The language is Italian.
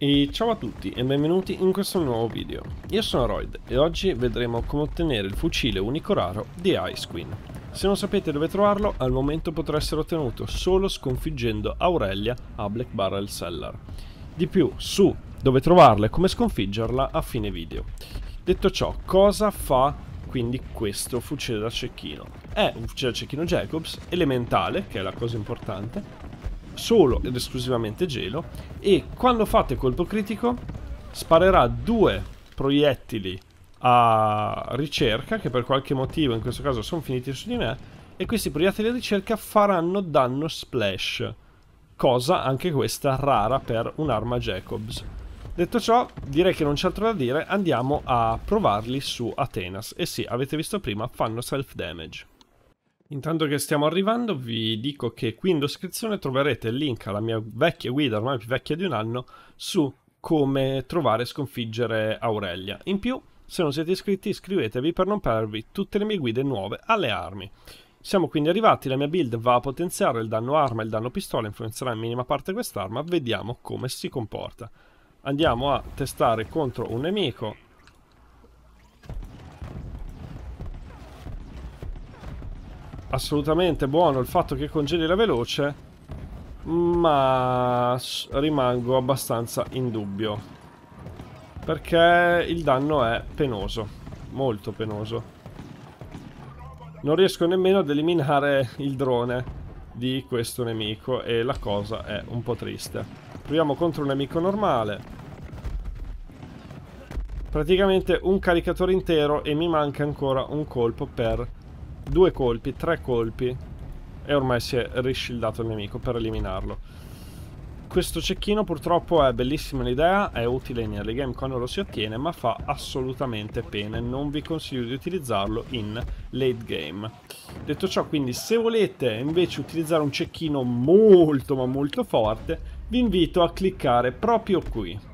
E ciao a tutti e benvenuti in questo nuovo video. Io sono Royd e oggi vedremo come ottenere il fucile unico raro di Ice Queen. Se non sapete dove trovarlo, al momento potrà essere ottenuto solo sconfiggendo Aurelia a Black Barrel Cellar. Di più, su dove trovarla e come sconfiggerla a fine video. Detto ciò, cosa fa quindi questo fucile da cecchino? È un fucile da cecchino Jacobs, elementale, che è la cosa importante, solo ed esclusivamente gelo e quando fate colpo critico sparerà due proiettili a ricerca che per qualche motivo in questo caso sono finiti su di me e questi proiettili a ricerca faranno danno splash cosa anche questa rara per un'arma Jacobs detto ciò direi che non c'è altro da dire andiamo a provarli su Atenas e sì avete visto prima fanno self damage Intanto che stiamo arrivando vi dico che qui in descrizione troverete il link alla mia vecchia guida, ormai più vecchia di un anno, su come trovare e sconfiggere Aurelia. In più, se non siete iscritti, iscrivetevi per non perdervi tutte le mie guide nuove alle armi. Siamo quindi arrivati, la mia build va a potenziare il danno arma e il danno pistola, influenzerà in minima parte quest'arma, vediamo come si comporta. Andiamo a testare contro un nemico assolutamente buono il fatto che congeli la veloce, ma rimango abbastanza in dubbio. Perché il danno è penoso, molto penoso. Non riesco nemmeno ad eliminare il drone di questo nemico e la cosa è un po' triste. Proviamo contro un nemico normale. Praticamente un caricatore intero e mi manca ancora un colpo per due colpi, tre colpi e ormai si è riscildato il nemico per eliminarlo. Questo cecchino purtroppo è bellissima l'idea, è utile in early game quando lo si ottiene, ma fa assolutamente pena e non vi consiglio di utilizzarlo in late game. Detto ciò, quindi se volete invece utilizzare un cecchino molto ma molto forte, vi invito a cliccare proprio qui,